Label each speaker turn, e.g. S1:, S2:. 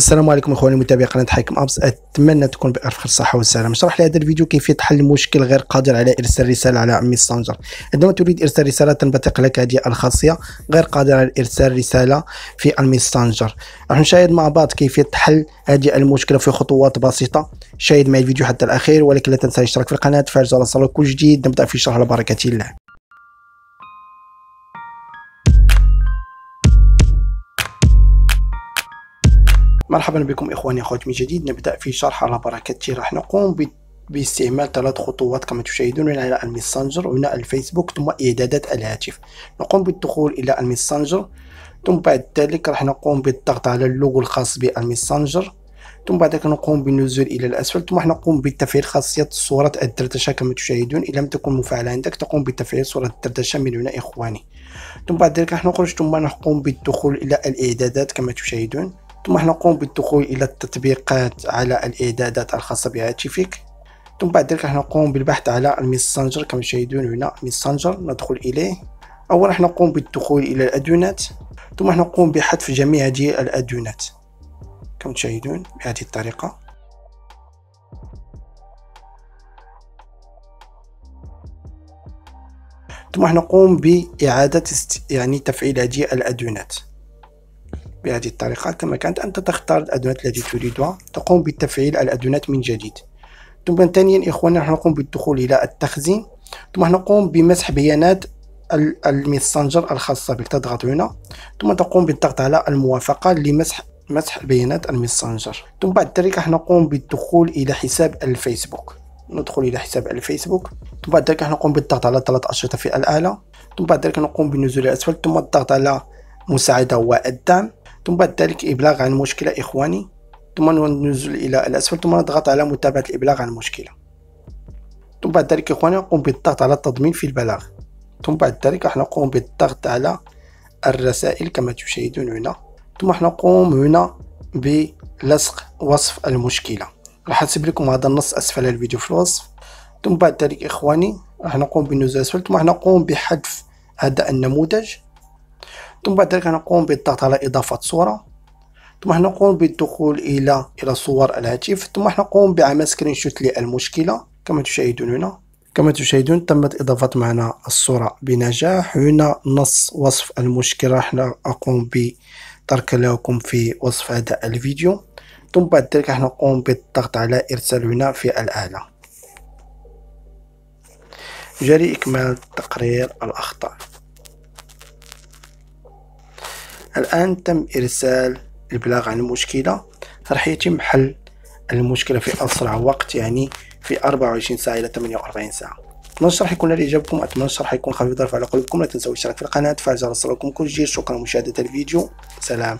S1: السلام عليكم اخواني متابعي قناه حكم ابس اتمنى تكون بألف خير الصحه اشرح لي لهذا الفيديو كيفيه حل مشكل غير قادر على ارسال رساله على ميسنجر عندما تريد ارسال رساله تنبثق لك هذه الخاصيه غير قادر على ارسال رساله في الميسنجر راح نشاهد مع بعض كيفيه حل هذه المشكله في خطوات بسيطه شاهد معي الفيديو حتى الاخير ولكن لا تنسى الاشتراك في القناه فعل زر الصلاه كل جديد نبدا في شرح على بركه الله مرحبا بكم إخواني أخواتي من جديد نبدأ في شرح على بركة راح نقوم باستعمال ثلاث خطوات كما تشاهدون على الميسنجر وهنا الفيسبوك ثم إعدادات الهاتف نقوم بالدخول إلى الميسنجر ثم بعد ذلك راح نقوم بالضغط على اللوغو الخاص بالميسنجر ثم بعد ذلك نقوم بالنزول الى الاسفل ثم نقوم بتفعيل خاصيه صوره الدردشه كما تشاهدون ان لم تكن مفعله عندك تقوم بتفعيل صوره الدردشه من هنا اخواني ثم بعد ذلك راح نخرج ثم نقوم بالدخول الى الاعدادات كما تشاهدون ثم نقوم بالدخول الى التطبيقات على الاعدادات الخاصه بهاتفك ثم بعد ذلك راح نقوم بالبحث على الميسنجر كما تشاهدون هنا ميسنجر ندخل اليه اولا راح نقوم بالدخول الى الادونات ثم نقوم بحذف جميع هذه الادونات كما تشاهدون بهذه الطريقه ثم راح نقوم باعاده است... يعني تفعيل هذه الادونات بهذه الطريقة كما كانت أنت تختار الأدوات التي تريدها تقوم بتفعيل الأدوات من جديد ثم ثانيا إخوانا راح نقوم بالدخول إلى التخزين ثم نقوم بمسح بيانات المسنجر الخاصة بك تضغط هنا ثم تقوم بالضغط على الموافقة لمسح مسح بيانات المسنجر ثم بعد ذلك راح نقوم بالدخول إلى حساب الفيسبوك ندخل إلى حساب الفيسبوك ثم بعد ذلك راح نقوم بالضغط على ثلاث أشرطة في الآلة ثم بعد ذلك نقوم بالنزول إلى الأسفل ثم الضغط على مساعدة والدعم ثم بعد ذلك إبلاغ عن مشكلة إخواني ثم ننزل إلى الأسفل ثم نضغط على متابعة الإبلاغ عن المشكلة ثم بعد ذلك إخواني نقوم بالضغط على التضمين في البلاغ ثم بعد ذلك راح نقوم بالضغط على الرسائل كما تشاهدون هنا ثم راح نقوم هنا بلصق وصف المشكلة راح نسيب لكم هذا النص أسفل الفيديو في الوصف ثم بعد ذلك إخواني راح نقوم بالنزول أسفل ثم راح نقوم بحذف هذا النموذج ثم بعد ذلك نقوم بالضغط على إضافة صورة ثم نقوم بالدخول إلى إلى صور الهاتف ثم نقوم بعمل سكرين شوت للمشكلة كما تشاهدون هنا كما تشاهدون تمت إضافة معنا الصورة بنجاح هنا نص وصف المشكلة راح أقوم بترك لكم في وصف هذا الفيديو ثم بعد ذلك راح نقوم بالضغط على إرسال هنا في الآلة جري إكمال تقرير الأخطاء الآن تم إرسال البلاغ عن المشكلة راح يتم حل المشكلة في أسرع وقت يعني في 24 ساعة إلى 48 ساعة أتمنى الشرح يكون نال إعجابكم أتمنى الشرح يكون خفيف ظرف على قلوبكم لا تنسوا الاشتراك في القناة فعل جرس كل جديد شكرا لمشاهدة الفيديو سلام